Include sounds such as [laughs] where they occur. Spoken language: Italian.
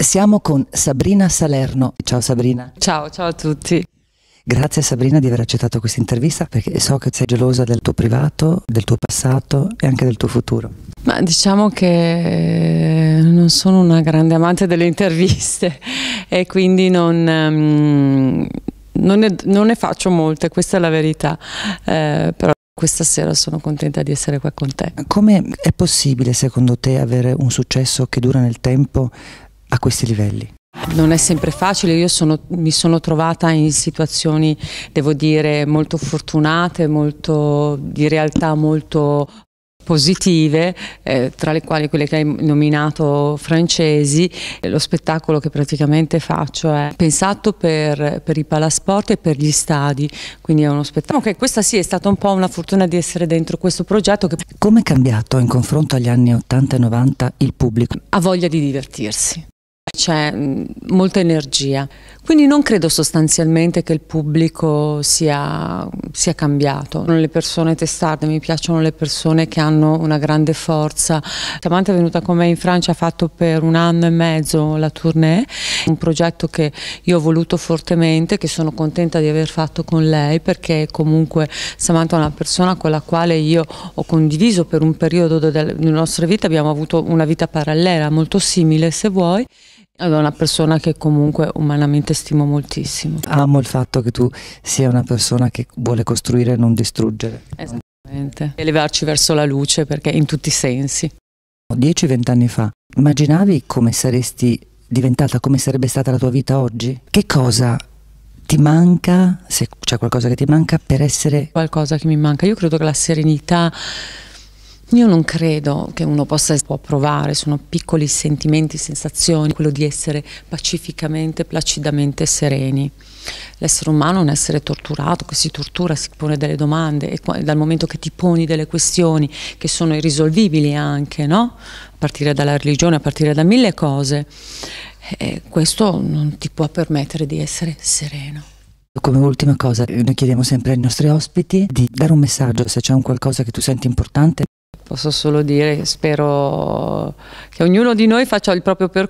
Siamo con Sabrina Salerno. Ciao Sabrina. Ciao, ciao a tutti. Grazie Sabrina di aver accettato questa intervista perché so che sei gelosa del tuo privato, del tuo passato e anche del tuo futuro. Ma diciamo che non sono una grande amante delle interviste [laughs] e quindi non, ehm, non, ne, non ne, faccio molte, questa è la verità. Eh, però questa sera sono contenta di essere qua con te. Come è possibile secondo te avere un successo che dura nel tempo a questi livelli? Non è sempre facile, io sono, mi sono trovata in situazioni, devo dire, molto fortunate, molto, di realtà molto positive, eh, tra le quali quelle che hai nominato francesi. Eh, lo spettacolo che praticamente faccio è pensato per, per i palasport e per gli stadi, quindi è uno spettacolo diciamo che okay, questa sì è stata un po' una fortuna di essere dentro questo progetto. Che... Come è cambiato in confronto agli anni 80 e 90 il pubblico? Ha voglia di divertirsi c'è mm, molta energia, quindi non credo sostanzialmente che il pubblico sia, sia cambiato. Non le persone testarde, mi piacciono le persone che hanno una grande forza. Samantha è venuta con me in Francia, ha fatto per un anno e mezzo la tournée, un progetto che io ho voluto fortemente, che sono contenta di aver fatto con lei perché comunque Samantha è una persona con la quale io ho condiviso per un periodo della nostra vita, abbiamo avuto una vita parallela molto simile se vuoi. È una persona che comunque umanamente stimo moltissimo. Amo il fatto che tu sia una persona che vuole costruire e non distruggere. Esattamente. Elevarci verso la luce perché in tutti i sensi. Dieci, vent'anni fa, immaginavi come saresti diventata, come sarebbe stata la tua vita oggi? Che cosa ti manca, se c'è qualcosa che ti manca per essere... Qualcosa che mi manca, io credo che la serenità io non credo che uno possa può provare, sono piccoli sentimenti, sensazioni, quello di essere pacificamente, placidamente sereni. L'essere umano è un essere torturato, che si tortura, si pone delle domande e dal momento che ti poni delle questioni che sono irrisolvibili anche, no? a partire dalla religione, a partire da mille cose, eh, questo non ti può permettere di essere sereno. Come ultima cosa, noi chiediamo sempre ai nostri ospiti di dare un messaggio se c'è un qualcosa che tu senti importante Posso solo dire che spero che ognuno di noi faccia il proprio percorso.